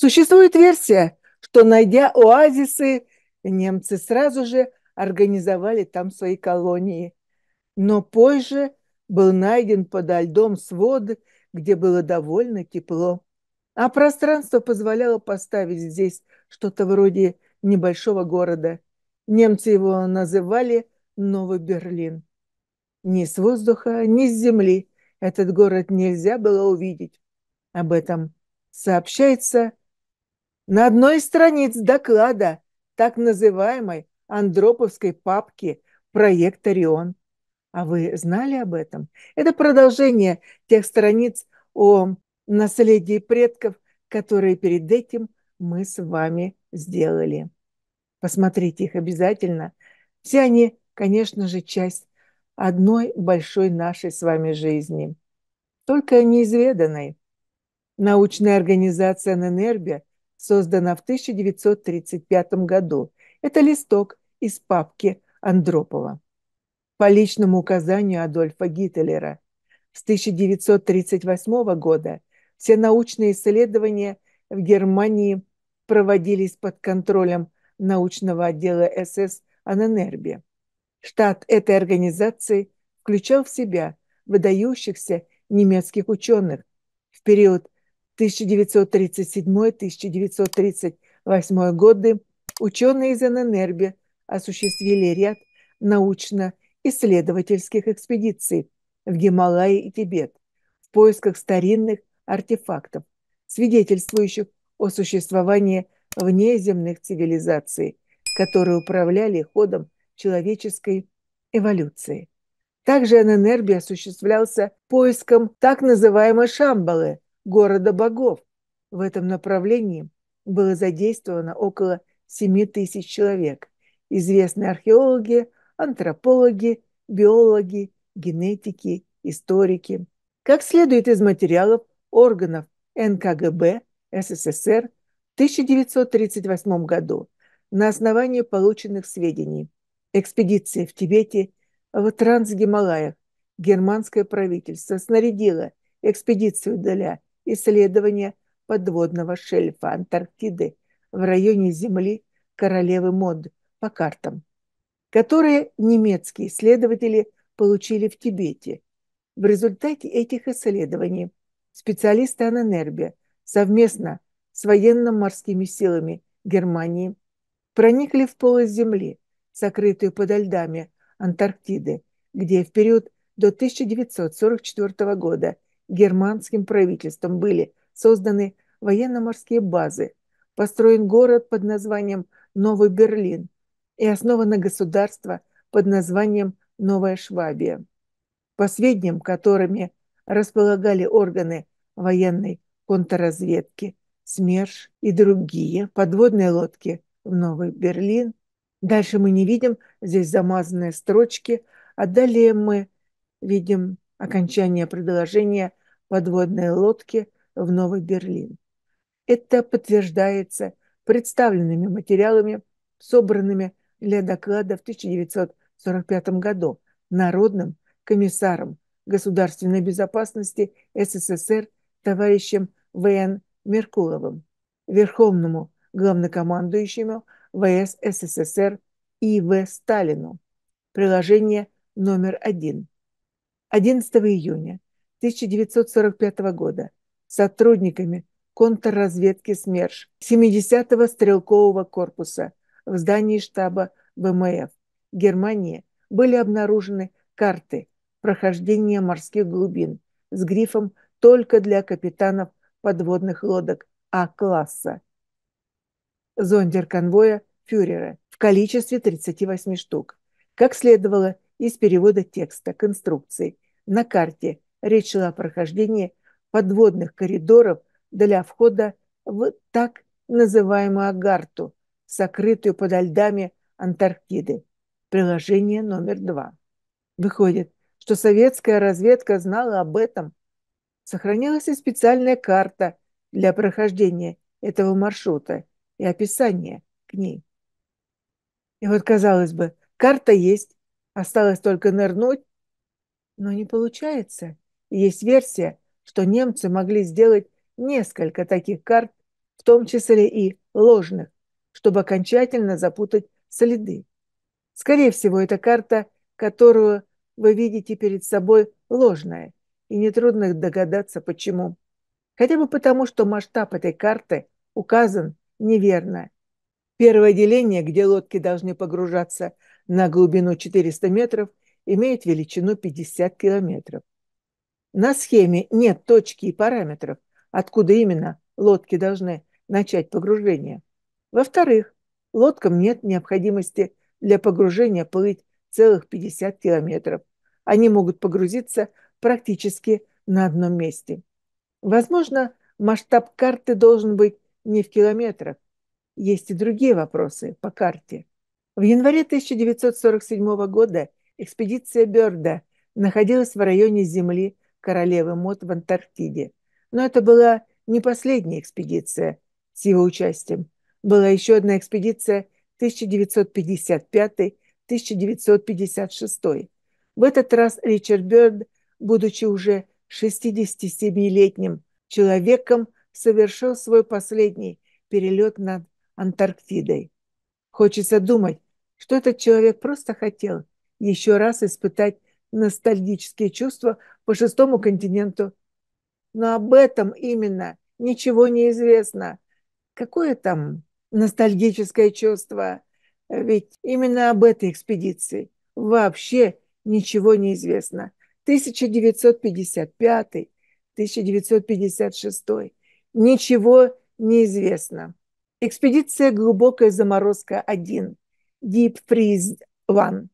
Существует версия, что, найдя оазисы, немцы сразу же организовали там свои колонии. Но позже был найден под льдом свод, где было довольно тепло. А пространство позволяло поставить здесь что-то вроде небольшого города. Немцы его называли Новый Берлин. Ни с воздуха, ни с земли этот город нельзя было увидеть. Об этом сообщается на одной из страниц доклада так называемой Андроповской папки «Проект Орион». А вы знали об этом? Это продолжение тех страниц о наследии предков, которые перед этим мы с вами сделали. Посмотрите их обязательно. Все они, конечно же, часть одной большой нашей с вами жизни, только неизведанной. Научная организация Ненербия – создана в 1935 году. Это листок из папки Андропова. По личному указанию Адольфа Гитлера с 1938 года все научные исследования в Германии проводились под контролем научного отдела СС Ананербе. Штат этой организации включал в себя выдающихся немецких ученых в период 1937-1938 годы ученые из Эненербе осуществили ряд научно-исследовательских экспедиций в Гималаи и Тибет в поисках старинных артефактов, свидетельствующих о существовании внеземных цивилизаций, которые управляли ходом человеческой эволюции. Также ННРБ осуществлялся поиском так называемой Шамбалы, города богов. В этом направлении было задействовано около 7 тысяч человек. Известные археологи, антропологи, биологи, генетики, историки. Как следует из материалов органов НКГБ СССР в 1938 году, на основании полученных сведений, экспедиция в Тибете в Трансгималаях германское правительство снарядило экспедицию для исследования подводного шельфа Антарктиды в районе Земли королевы Мод по картам, которые немецкие исследователи получили в Тибете. В результате этих исследований специалисты Аненербе совместно с военно-морскими силами Германии проникли в полость Земли, сокрытую подо льдами Антарктиды, где в период до 1944 года – германским правительством были созданы военно-морские базы, построен город под названием Новый Берлин и основано государство под названием Новая Швабия, по сведениям, которыми располагали органы военной контрразведки, СМЕРШ и другие подводные лодки в Новый Берлин. Дальше мы не видим, здесь замазанные строчки, а далее мы видим окончание предложения – подводной лодки в Новый Берлин. Это подтверждается представленными материалами, собранными для доклада в 1945 году народным комиссаром государственной безопасности СССР товарищем В.Н. Меркуловым, верховному главнокомандующему ВС СССР И.В. Сталину. Приложение номер один. 11 июня 1945 года сотрудниками контрразведки СМЕРШ 70-го стрелкового корпуса в здании штаба ВМФ Германии были обнаружены карты прохождения морских глубин с грифом «Только для капитанов подводных лодок А-класса» зондер конвоя фюрера в количестве 38 штук. Как следовало из перевода текста к инструкции, на карте – речь шла о прохождении подводных коридоров для входа в так называемую Агарту, сокрытую подо льдами Антарктиды. Приложение номер два. Выходит, что советская разведка знала об этом. Сохранилась и специальная карта для прохождения этого маршрута и описание к ней. И вот, казалось бы, карта есть, осталось только нырнуть, но не получается. Есть версия, что немцы могли сделать несколько таких карт, в том числе и ложных, чтобы окончательно запутать следы. Скорее всего, эта карта, которую вы видите перед собой, ложная, и нетрудно догадаться, почему. Хотя бы потому, что масштаб этой карты указан неверно. Первое деление, где лодки должны погружаться на глубину 400 метров, имеет величину 50 километров. На схеме нет точки и параметров, откуда именно лодки должны начать погружение. Во-вторых, лодкам нет необходимости для погружения плыть целых 50 километров. Они могут погрузиться практически на одном месте. Возможно, масштаб карты должен быть не в километрах. Есть и другие вопросы по карте. В январе 1947 года экспедиция Берда находилась в районе Земли королевы Мод в Антарктиде. Но это была не последняя экспедиция с его участием. Была еще одна экспедиция 1955-1956. В этот раз Ричард Бёрд, будучи уже 67-летним человеком, совершил свой последний перелет над Антарктидой. Хочется думать, что этот человек просто хотел еще раз испытать ностальгические чувства по шестому континенту. Но об этом именно ничего не известно. Какое там ностальгическое чувство? Ведь именно об этой экспедиции вообще ничего не известно. 1955, 1956. Ничего не известно. Экспедиция «Глубокая заморозка-1» Deep Freeze 1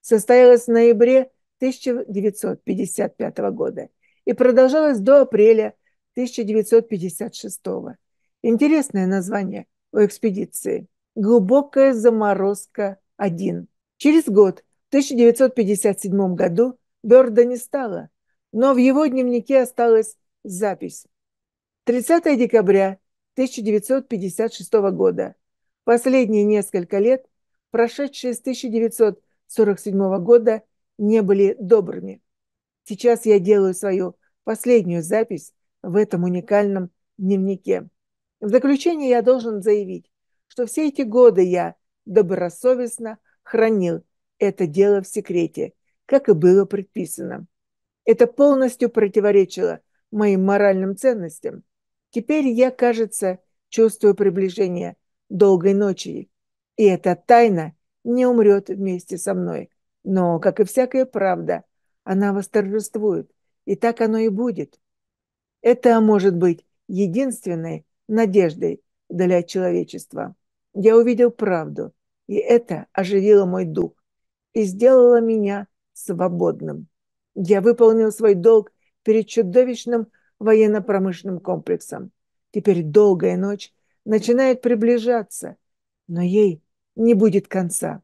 состоялась в ноябре 1955 года и продолжалось до апреля 1956 Интересное название у экспедиции – «Глубокая заморозка-1». Через год, в 1957 году, Берда не стало, но в его дневнике осталась запись. 30 декабря 1956 года. Последние несколько лет, прошедшие с 1947 года, не были добрыми. Сейчас я делаю свою последнюю запись в этом уникальном дневнике. В заключение я должен заявить, что все эти годы я добросовестно хранил это дело в секрете, как и было предписано. Это полностью противоречило моим моральным ценностям. Теперь я, кажется, чувствую приближение долгой ночи, и эта тайна не умрет вместе со мной. Но, как и всякая правда, она восторжествует, и так оно и будет. Это может быть единственной надеждой для человечества. Я увидел правду, и это оживило мой дух и сделало меня свободным. Я выполнил свой долг перед чудовищным военно-промышленным комплексом. Теперь долгая ночь начинает приближаться, но ей не будет конца.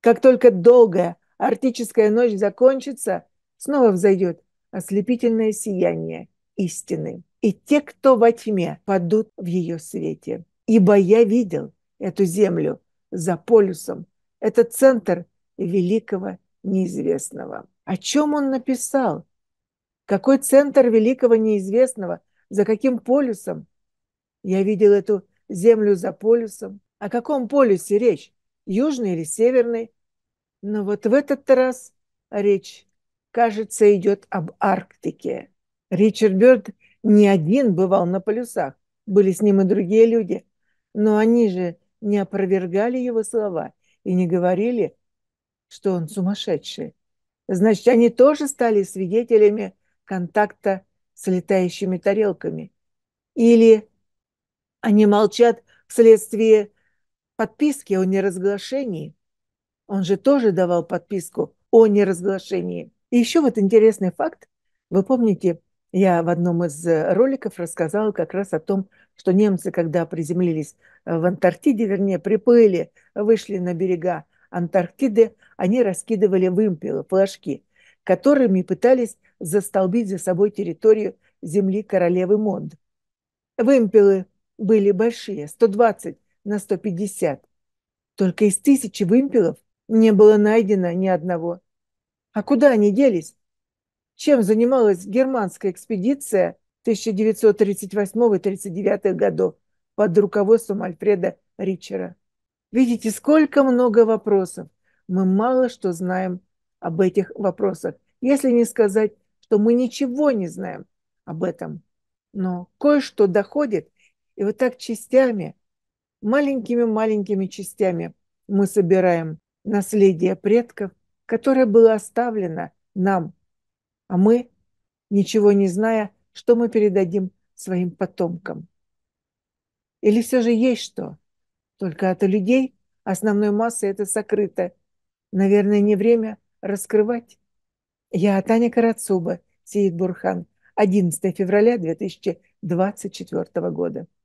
Как только долгая арктическая ночь закончится, снова взойдет ослепительное сияние истины. И те, кто во тьме, падут в ее свете. Ибо я видел эту землю за полюсом. Это центр великого неизвестного. О чем он написал? Какой центр великого неизвестного? За каким полюсом? Я видел эту землю за полюсом. О каком полюсе речь? южный или северный. Но вот в этот раз речь, кажется, идет об Арктике. Ричард Бёрд не один бывал на полюсах, были с ним и другие люди. Но они же не опровергали его слова и не говорили, что он сумасшедший. Значит, они тоже стали свидетелями контакта с летающими тарелками. Или они молчат вследствие подписки о неразглашении. Он же тоже давал подписку о неразглашении. И еще вот интересный факт. Вы помните, я в одном из э, роликов рассказала как раз о том, что немцы, когда приземлились э, в Антарктиде, вернее, приплыли, вышли на берега Антарктиды, они раскидывали вымпелы, флажки, которыми пытались застолбить за собой территорию земли королевы Монд. Вымпелы были большие, 120 на 150. Только из тысячи вымпелов не было найдено ни одного. А куда они делись? Чем занималась германская экспедиция 1938-39 годов под руководством Альфреда Ричера? Видите, сколько много вопросов. Мы мало что знаем об этих вопросах, если не сказать, что мы ничего не знаем об этом. Но кое-что доходит, и вот так частями – маленькими-маленькими частями мы собираем наследие предков, которое было оставлено нам, а мы, ничего не зная, что мы передадим своим потомкам. Или все же есть что? Только от людей основной массы это сокрыто. Наверное, не время раскрывать. Я Таня Карацуба, Сеид Бурхан, 11 февраля 2024 года.